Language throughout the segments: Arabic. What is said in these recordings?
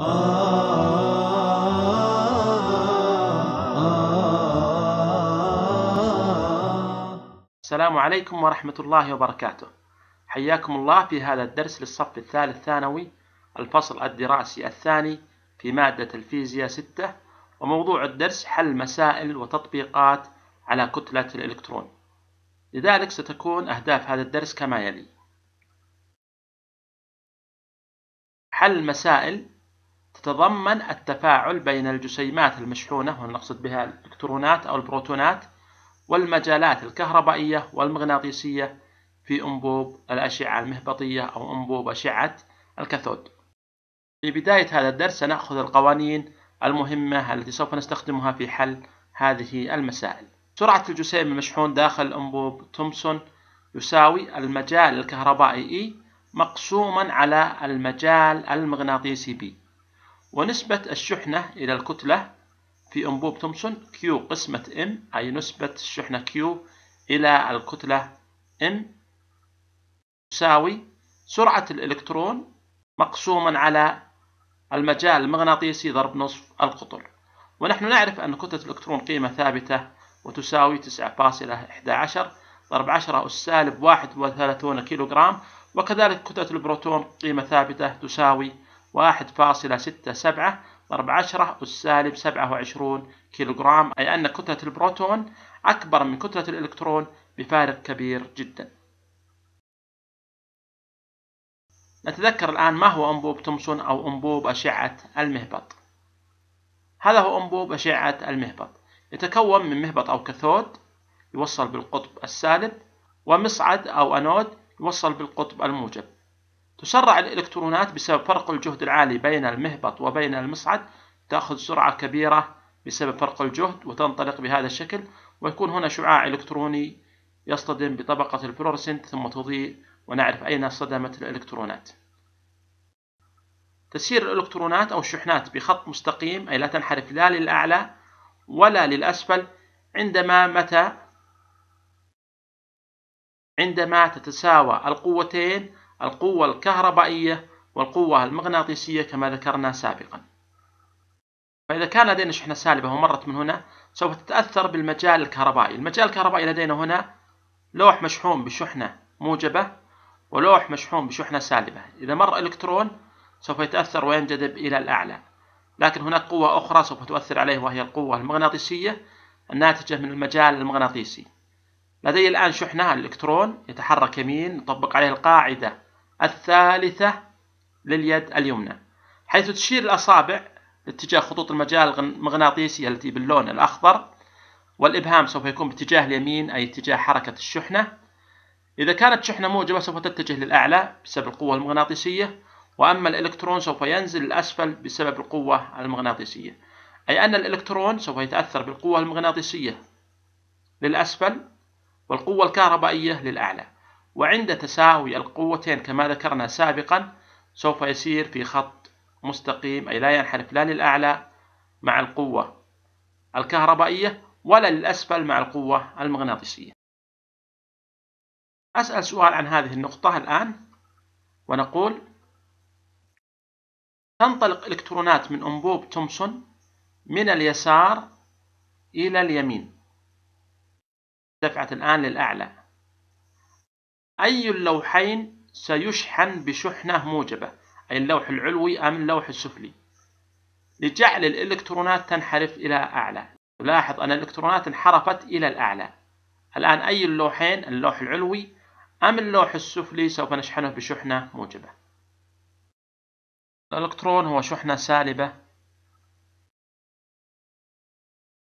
السلام عليكم ورحمة الله وبركاته حياكم الله في هذا الدرس للصف الثالث ثانوي الفصل الدراسي الثاني في مادة الفيزياء 6 وموضوع الدرس حل مسائل وتطبيقات على كتلة الإلكترون لذلك ستكون أهداف هذا الدرس كما يلي حل مسائل تتضمن التفاعل بين الجسيمات المشحونة ونقصد بها الإلكترونات أو البروتونات والمجالات الكهربائية والمغناطيسية في أنبوب الأشعة المهبطية أو أنبوب أشعة الكاثود في بداية هذا الدرس سنأخذ القوانين المهمة التي سوف نستخدمها في حل هذه المسائل سرعة الجسيم المشحون داخل أنبوب تومسون يساوي المجال الكهربائي E مقسوما على المجال المغناطيسي B ونسبة الشحنة إلى الكتلة في أنبوب تومسون Q قسمة M أي نسبة الشحنة Q إلى الكتلة M تساوي سرعة الإلكترون مقسوما على المجال المغناطيسي ضرب نصف القطر ونحن نعرف أن كتلة الإلكترون قيمة ثابتة وتساوي 9.11 ضرب 10 أس سالب 31 كيلوغرام وكذلك كتلة البروتون قيمة ثابتة تساوي واحد فاصلة ستة سبعة ضرب عشرة والسالب سبعة وعشرون كيلوغرام أي أن كتلة البروتون أكبر من كتلة الإلكترون بفارق كبير جدا نتذكر الآن ما هو أنبوب تومسون أو أنبوب أشعة المهبط هذا هو أنبوب أشعة المهبط يتكون من مهبط أو كاثود يوصل بالقطب السالب ومصعد أو أنود يوصل بالقطب الموجب تسرع الإلكترونات بسبب فرق الجهد العالي بين المهبط وبين المصعد تأخذ سرعة كبيرة بسبب فرق الجهد وتنطلق بهذا الشكل ويكون هنا شعاع إلكتروني يصطدم بطبقة الفلورسنت ثم تضيء ونعرف أين صدمت الإلكترونات تسير الإلكترونات أو الشحنات بخط مستقيم أي لا تنحرف لا للأعلى ولا للأسفل عندما متى عندما تتساوى القوتين القوة الكهربائية والقوة المغناطيسية كما ذكرنا سابقا فإذا كان لدينا شحنة سالبة ومرت من هنا سوف تتأثر بالمجال الكهربائي المجال الكهربائي لدينا هنا لوح مشحون بشحنة موجبة ولوح مشحون بشحنة سالبة إذا مر إلكترون سوف يتأثر وينجذب إلى الأعلى لكن هناك قوة أخرى سوف تؤثر عليه وهي القوة المغناطيسية الناتجة من المجال المغناطيسي لدي الآن شحنة الإلكترون يتحرك يمين نطبق عليه القاعدة الثالثة لليد اليمنى حيث تشير الأصابع باتجاه خطوط المجال المغناطيسي التي باللون الأخضر والإبهام سوف يكون باتجاه اليمين أي اتجاه حركة الشحنة إذا كانت شحنة موجبة سوف تتجه للأعلى بسبب القوة المغناطيسية وأما الإلكترون سوف ينزل للأسفل بسبب القوة المغناطيسية أي أن الإلكترون سوف يتأثر بالقوة المغناطيسية للأسفل والقوة الكهربائية للأعلى وعند تساوي القوتين كما ذكرنا سابقا سوف يسير في خط مستقيم أي لا ينحرف لا للأعلى مع القوة الكهربائية ولا للأسفل مع القوة المغناطيسية أسأل سؤال عن هذه النقطة الآن ونقول تنطلق إلكترونات من أنبوب تومسون من اليسار إلى اليمين دفعت الآن للأعلى أي اللوحين سيشحن بشحنة موجبة أي اللوح العلوي أم اللوح السفلي لجعل الإلكترونات تنحرف إلى أعلى لاحظ أن الإلكترونات انحرفت إلى الأعلى الآن أي اللوحين اللوح العلوي أم اللوح السفلي سوف نشحنه بشحنة موجبة الإلكترون هو شحنة سالبة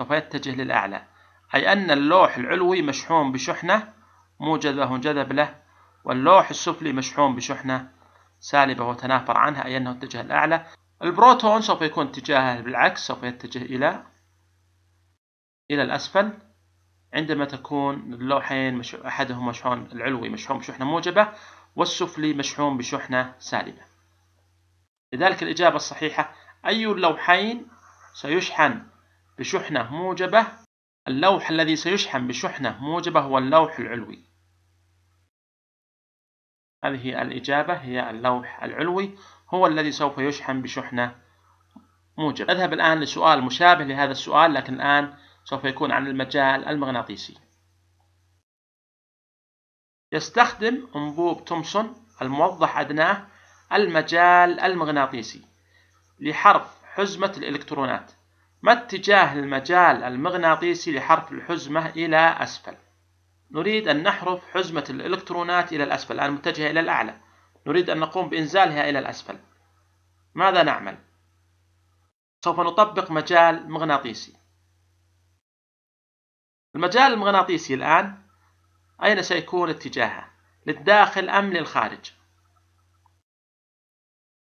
سوف يتجه للأعلى أي أن اللوح العلوي مشحون بشحنة موجبة وانجذب له واللوح السفلي مشحون بشحنة سالبة وتنافر عنها أي أنه اتجه الأعلى البروتون سوف يكون اتجاهه بالعكس سوف يتجه إلى إلى الأسفل عندما تكون اللوحين مش... أحدهم مشحون العلوي مشحون بشحنة موجبة والسفلي مشحون بشحنة سالبة لذلك الإجابة الصحيحة أي اللوحين سيشحن بشحنة موجبة اللوح الذي سيشحن بشحنة موجبة هو اللوح العلوي هذه الإجابة هي اللوح العلوي هو الذي سوف يشحن بشحنة موجبة أذهب الآن لسؤال مشابه لهذا السؤال لكن الآن سوف يكون عن المجال المغناطيسي يستخدم أنبوب تومسون الموضح أدناه المجال المغناطيسي لحرف حزمة الإلكترونات ما اتجاه المجال المغناطيسي لحرف الحزمة إلى أسفل نريد أن نحرف حزمة الإلكترونات إلى الأسفل الآن يعني متجهة إلى الأعلى نريد أن نقوم بإنزالها إلى الأسفل ماذا نعمل؟ سوف نطبق مجال مغناطيسي المجال المغناطيسي الآن أين سيكون اتجاهه؟ للداخل أم للخارج؟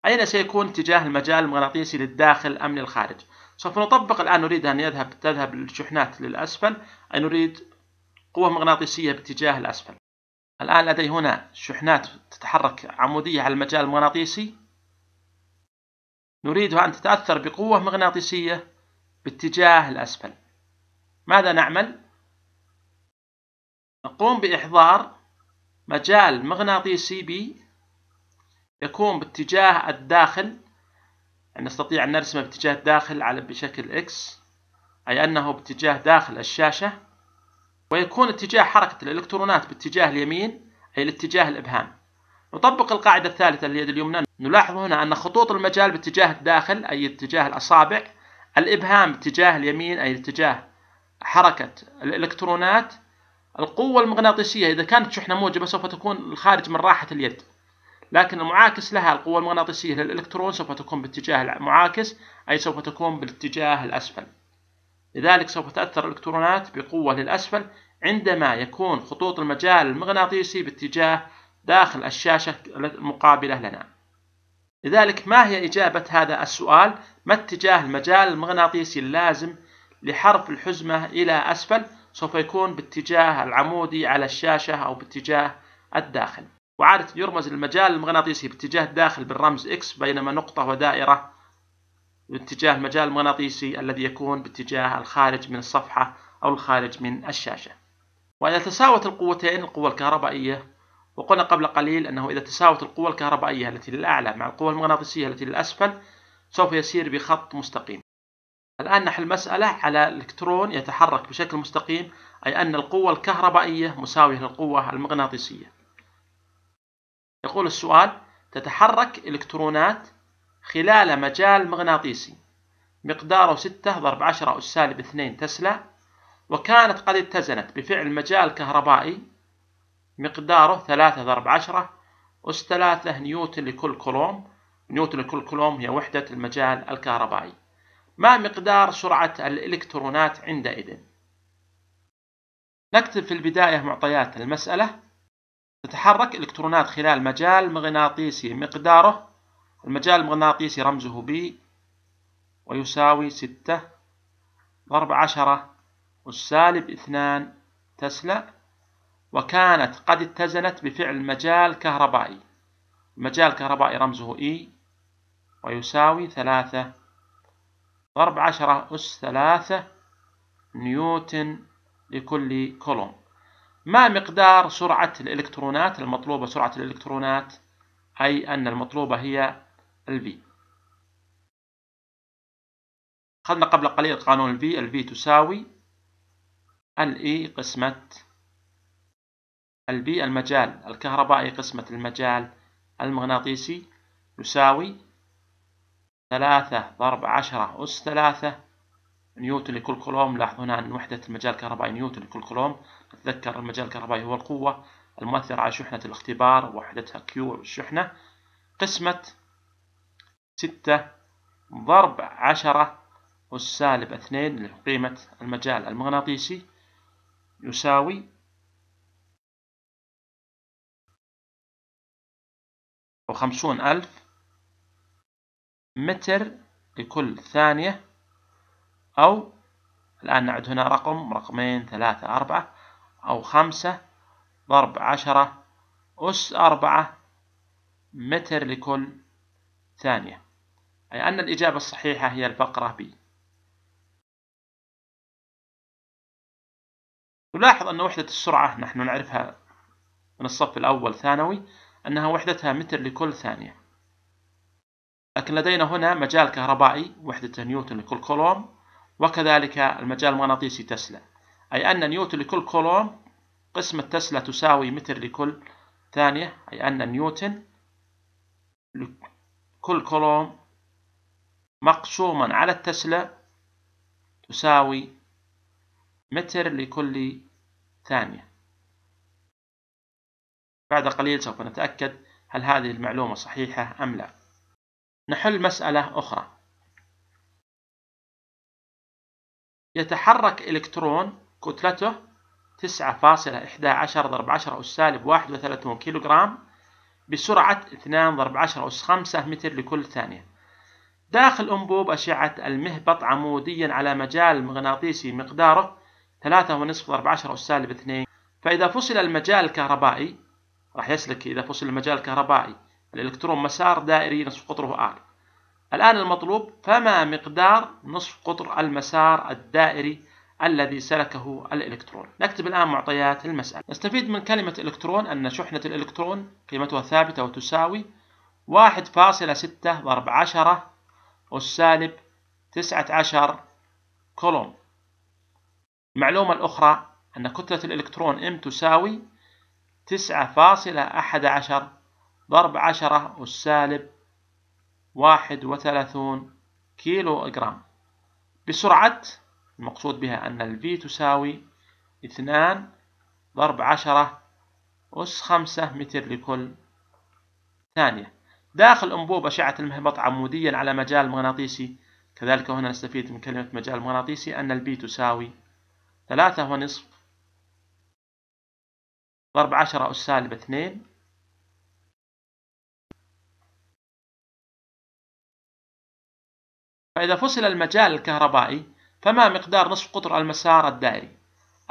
أين سيكون اتجاه المجال المغناطيسي للداخل أم للخارج؟ سوف نطبق الآن نريد أن يذهب تذهب الشحنات للأسفل أي نريد قوة مغناطيسية باتجاه الأسفل الآن لدي هنا شحنات تتحرك عمودية على المجال المغناطيسي نريدها أن تتأثر بقوة مغناطيسية باتجاه الأسفل ماذا نعمل؟ نقوم بإحضار مجال مغناطيسي بي يكون باتجاه الداخل يعني نستطيع أن نرسمه باتجاه الداخل على بشكل X أي أنه باتجاه داخل الشاشة ويكون اتجاه حركة الإلكترونات باتجاه اليمين أي الاتجاه الإبهام نطبق القاعدة الثالثة لليد اليمنى نلاحظ هنا أن خطوط المجال باتجاه الداخل أي اتجاه الأصابع الإبهام باتجاه اليمين أي اتجاه حركة الإلكترونات القوة المغناطيسية إذا كانت شحنة موجبة سوف تكون الخارج من راحة اليد لكن المعاكس لها القوة المغناطيسية للإلكترون سوف تكون باتجاه المعاكس أي سوف تكون بالاتجاه الأسفل لذلك سوف تأثر الإلكترونات بقوة للأسفل عندما يكون خطوط المجال المغناطيسي باتجاه داخل الشاشة المقابلة لنا لذلك ما هي إجابة هذا السؤال؟ ما اتجاه المجال المغناطيسي اللازم لحرف الحزمة إلى أسفل؟ سوف يكون باتجاه العمودي على الشاشة أو باتجاه الداخل وعادة يرمز المجال المغناطيسي باتجاه الداخل بالرمز X بينما نقطة ودائرة باتجاه مجال مغناطيسي الذي يكون باتجاه الخارج من الصفحة أو الخارج من الشاشة وإذا تساوت القوتين القوة الكهربائية وقلنا قبل قليل أنه إذا تساوت القوة الكهربائية التي للأعلى مع القوة المغناطيسية التي للأسفل سوف يسير بخط مستقيم الآن نحل المسألة على إلكترون يتحرك بشكل مستقيم أي أن القوة الكهربائية مساوية للقوة المغناطيسية يقول السؤال تتحرك إلكترونات خلال مجال مغناطيسي مقداره 6 ضرب 10 أس سالب 2 تسلا وكانت قد اتزنت بفعل مجال كهربائي مقداره 3 ضرب 10 أس 3 نيوتن لكل كولوم نيوتن لكل كولوم هي وحدة المجال الكهربائي ما مقدار سرعة الإلكترونات عندئذ؟ نكتب في البداية معطيات المسألة تتحرك إلكترونات خلال مجال مغناطيسي مقداره المجال المغناطيسي رمزه ب ويساوي ستة ضرب عشرة والسالب اثنان تسلا وكانت قد اتزنت بفعل مجال كهربائي المجال الكهربائي رمزه إي ويساوي ثلاثة ضرب عشرة أس ثلاثة نيوتن لكل كولوم ما مقدار سرعة الإلكترونات المطلوبة سرعة الإلكترونات أي أن المطلوبة هي الفي أخذنا قبل قليل قانون الفي الفي تساوي الإي قسمة البي المجال الكهربائي قسمة المجال المغناطيسي يساوي ثلاثة ضرب عشرة أس ثلاثة نيوتن لكل كولوم لاحظوا هنا أن وحدة المجال الكهربائي نيوتن لكل كولوم نتذكر المجال الكهربائي هو القوة المؤثرة على شحنة الاختبار وحدتها كيو الشحنة قسمة ستة ضرب عشرة أس سالب اثنين لقيمة المجال المغناطيسي يساوي وخمسون ألف متر لكل ثانية أو الآن نعد هنا رقم رقمين ثلاثة أربعة أو خمسة ضرب عشرة أس أربعة متر لكل ثانية أي أن الإجابة الصحيحة هي الفقرة B نلاحظ أن وحدة السرعة نحن نعرفها من الصف الأول ثانوي أنها وحدتها متر لكل ثانية لكن لدينا هنا مجال كهربائي وحدة نيوتن لكل كولوم وكذلك المجال المغناطيسي تسلا أي أن نيوتن لكل كولوم قسمة تسلا تساوي متر لكل ثانية أي أن نيوتن كل كولوم مقسوما على التسلة تساوي متر لكل ثانية بعد قليل سوف نتأكد هل هذه المعلومة صحيحة أم لا نحل مسألة أخرى يتحرك إلكترون كتلته 9.11 ضرب 10 أس سالب 31 كيلوغرام بسرعة 2 ضرب 10 أس 5 متر لكل ثانية داخل أنبوب أشعة المهبط عموديا على مجال مغناطيسي مقداره 3.5 ضرب 10 أس سالب 2 فإذا فصل المجال الكهربائي راح يسلك إذا فصل المجال الكهربائي الإلكترون مسار دائري نصف قطره R الآن المطلوب فما مقدار نصف قطر المسار الدائري الذي سلكه الإلكترون نكتب الآن معطيات المسألة نستفيد من كلمة إلكترون أن شحنة الإلكترون قيمتها ثابتة وتساوي 1.6 ضرب 10 اس سالب 19 كولوم المعلومة الأخرى أن كتلة الإلكترون ام تساوي 9.11 ضرب 10 اس سالب 31 كيلو جرام بسرعة المقصود بها أن ال V تساوي اثنان ضرب عشرة أس خمسة متر لكل ثانية داخل أنبوب أشعة المهبط عموديا على مجال مغناطيسي كذلك هنا نستفيد من كلمة مجال مغناطيسي أن V تساوي ثلاثة ونصف ضرب عشرة أس سالب اثنين فإذا فصل المجال الكهربائي فما مقدار نصف قطر المسار الدائري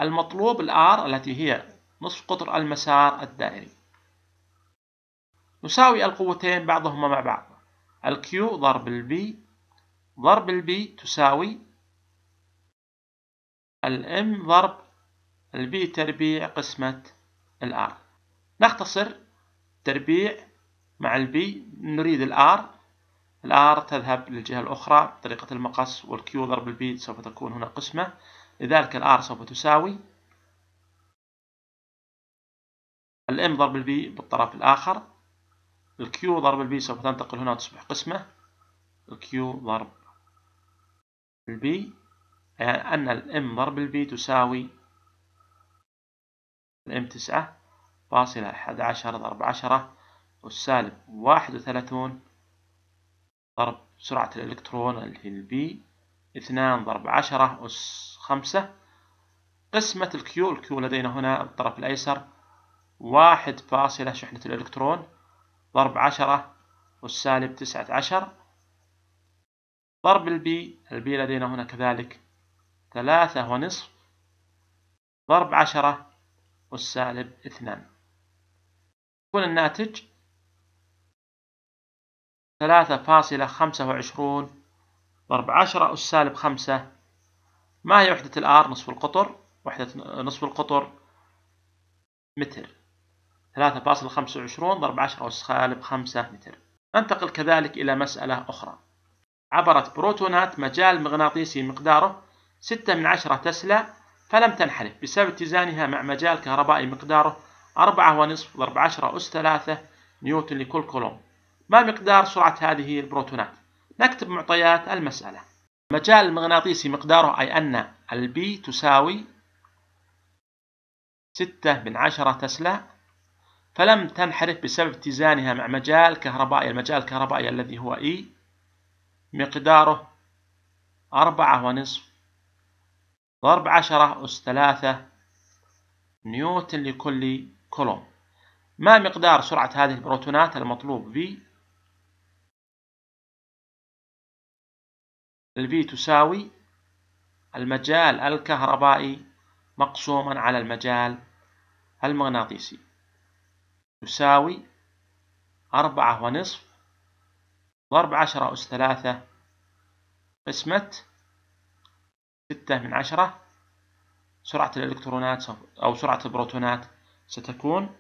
المطلوب الآر التي هي نصف قطر المسار الدائري نساوي القوتين بعضهما مع بعض ال Q ضرب ال B ضرب ال B تساوي ال M ضرب ال B تربيع قسمة ال R نختصر تربيع مع ال B نريد ال R الار تذهب للجهة الأخرى بطريقة المقص والكيو ضرب البي سوف تكون هنا قسمة لذلك الار سوف تساوي الام ضرب البي بالطرف الآخر الكيو ضرب البي سوف تنتقل هنا وتصبح قسمة الكيو ضرب البي يعني أن الام ضرب البي تساوي الام تسعة فاصلة أحد عشر ضرب عشرة والسالب واحد وثلاثون ضرب سرعة الإلكترون اللي هي البي اثنان ضرب عشرة أس خمسة قسمة الكيو الكيو لدينا هنا الطرف الأيسر واحد فاصلة شحنة الإلكترون ضرب عشرة أس سالب تسعة عشر ضرب البي البي لدينا هنا كذلك ثلاثة ونصف ضرب عشرة أس سالب اثنان يكون الناتج ثلاثة فاصلة خمسة وعشرون ضرب عشرة أس سالب خمسة ما هي وحدة الآر نصف القطر وحدة نصف القطر متر ثلاثة فاصلة خمسة وعشرون ضرب عشرة أس سالب خمسة متر ننتقل كذلك إلى مسألة أخرى عبرت بروتونات مجال مغناطيسي مقداره ستة من عشرة تسلا فلم تنحرف بسبب اتزانها مع مجال كهربائي مقداره أربعة ونصف ضرب عشرة أس ثلاثة نيوتن لكل كولوم ما مقدار سرعة هذه البروتونات نكتب معطيات المسألة مجال المغناطيسي مقداره أي أن البي تساوي ستة من عشرة تسلا فلم تنحرف بسبب اتزانها مع مجال كهربائي المجال الكهربائي الذي هو E مقداره أربعة ونصف ضرب عشرة أس ثلاثة نيوتن لكل كولوم ما مقدار سرعة هذه البروتونات المطلوب V الفي تساوي المجال الكهربائي مقسوما على المجال المغناطيسي يساوي أربعة ونصف ضرب عشرة أس ثلاثة قسمة ستة من عشرة سرعة الإلكترونات أو سرعة البروتونات ستكون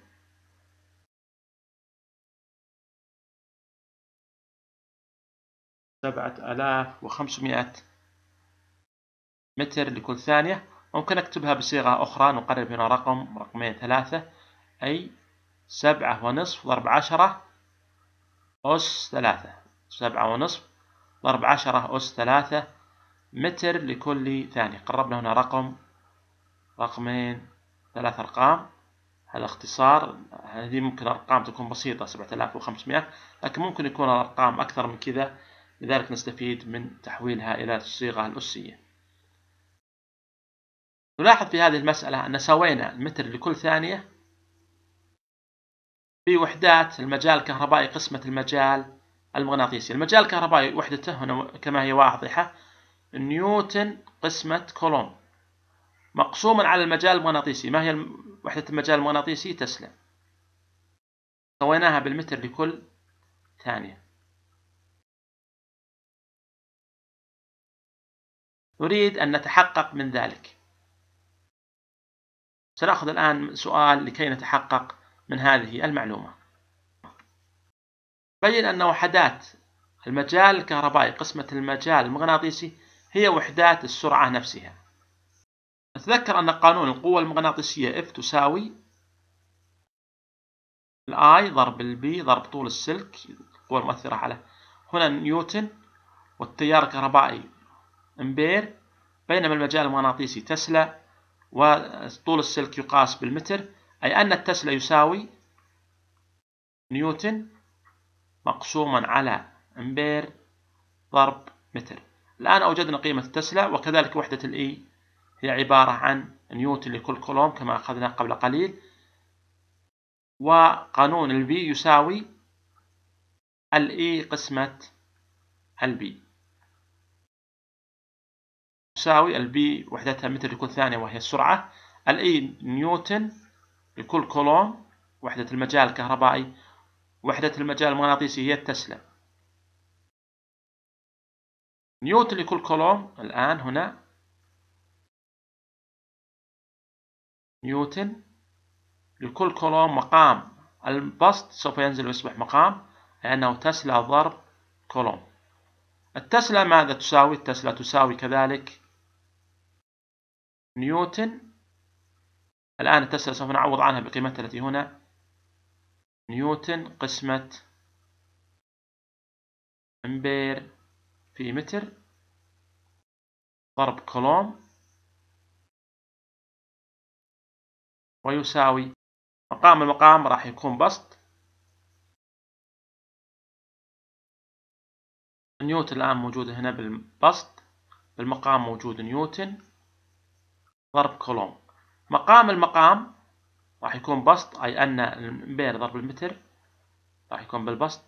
سبعة آلاف وخمسمائة متر لكل ثانية ممكن أكتبها بصيغة أخرى نقرب هنا رقم رقمين ثلاثة أي سبعة ونصف ضرب عشرة أس ثلاثة سبعة ونصف ضرب عشرة أس ثلاثة متر لكل ثانية قربنا هنا رقم رقمين ثلاث أرقام هذا اختصار هذه ممكن أرقام تكون بسيطة سبعة آلاف وخمسمائة لكن ممكن يكون الأرقام أكثر من كذا لذلك نستفيد من تحويلها إلى الصيغة الأسية نلاحظ في هذه المسألة أن سوينا المتر لكل ثانية في وحدات المجال الكهربائي قسمة المجال المغناطيسي المجال الكهربائي وحدته هنا كما هي واضحة نيوتن قسمة كولوم مقسوما على المجال المغناطيسي ما هي وحدة المجال المغناطيسي تسلا سويناها بالمتر لكل ثانية نريد أن نتحقق من ذلك سنأخذ الآن سؤال لكي نتحقق من هذه المعلومة بين أن وحدات المجال الكهربائي قسمة المجال المغناطيسي هي وحدات السرعة نفسها نتذكر أن قانون القوة المغناطيسية F تساوي الآي ضرب البي ضرب طول السلك القوة المؤثرة على هنا نيوتن والتيار الكهربائي أمبير بينما المجال المغناطيسي تسلا وطول السلك يقاس بالمتر أي أن التسلا يساوي نيوتن مقسوما على أمبير ضرب متر الآن أوجدنا قيمة التسلا وكذلك وحدة الإي e هي عبارة عن نيوتن لكل كولوم كما أخذنا قبل قليل وقانون البي يساوي الإي e قسمة البي تساوي البي وحدتها متر لكل ثانية وهي السرعة الاي e نيوتن لكل كولوم وحدة المجال الكهربائي وحدة المجال المغناطيسي هي التسلا نيوتن لكل كولوم الآن هنا نيوتن لكل كولوم مقام البسط سوف ينزل ويصبح مقام لأنه تسلا ضرب كولوم التسلا ماذا تساوي؟ التسلا تساوي كذلك نيوتن الآن التسلسل سوف نعوض عنها بقيمتها التي هنا نيوتن قسمة أمبير في متر ضرب كولوم ويساوي مقام المقام راح يكون بسط نيوتن الآن موجودة هنا بالبسط بالمقام موجود نيوتن ضرب كولوم مقام المقام راح يكون بسط أي أن الأمبير ضرب المتر راح يكون بالبسط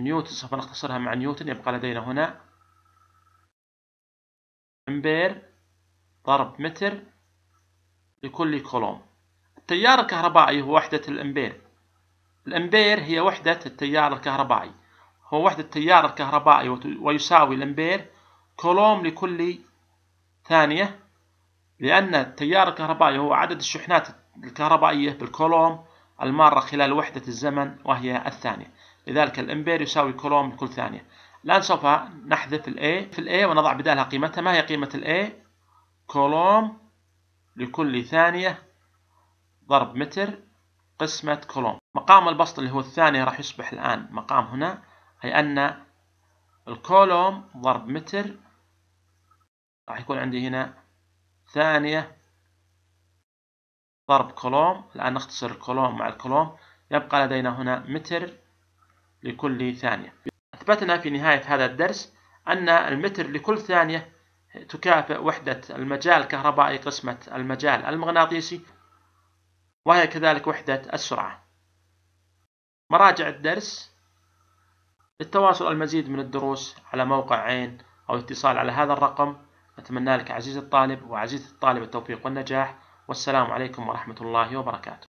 نيوتن سوف نختصرها مع نيوتن يبقى لدينا هنا أمبير ضرب متر لكل كولوم التيار الكهربائي هو وحدة الأمبير الأمبير هي وحدة التيار الكهربائي هو وحدة التيار الكهربائي ويساوي الأمبير كولوم لكل ثانية لأن التيار الكهربائي هو عدد الشحنات الكهربائية بالكولوم المارة خلال وحدة الزمن وهي الثانية لذلك الأمبير يساوي كولوم كل ثانية الآن سوف نحذف الـ A في الـ A ونضع بدالها قيمتها ما هي قيمة الـ A؟ كولوم لكل ثانية ضرب متر قسمة كولوم مقام البسط اللي هو الثانية راح يصبح الآن مقام هنا أي أن الكولوم ضرب متر راح يكون عندي هنا ثانية ضرب كولوم الآن نختصر الكولوم مع الكولوم يبقى لدينا هنا متر لكل ثانية أثبتنا في نهاية هذا الدرس أن المتر لكل ثانية تكافئ وحدة المجال الكهربائي قسمة المجال المغناطيسي وهي كذلك وحدة السرعة مراجع الدرس للتواصل المزيد من الدروس على موقع عين أو اتصال على هذا الرقم أتمنى لك عزيزي الطالب وعزيزي الطالب التوفيق والنجاح والسلام عليكم ورحمة الله وبركاته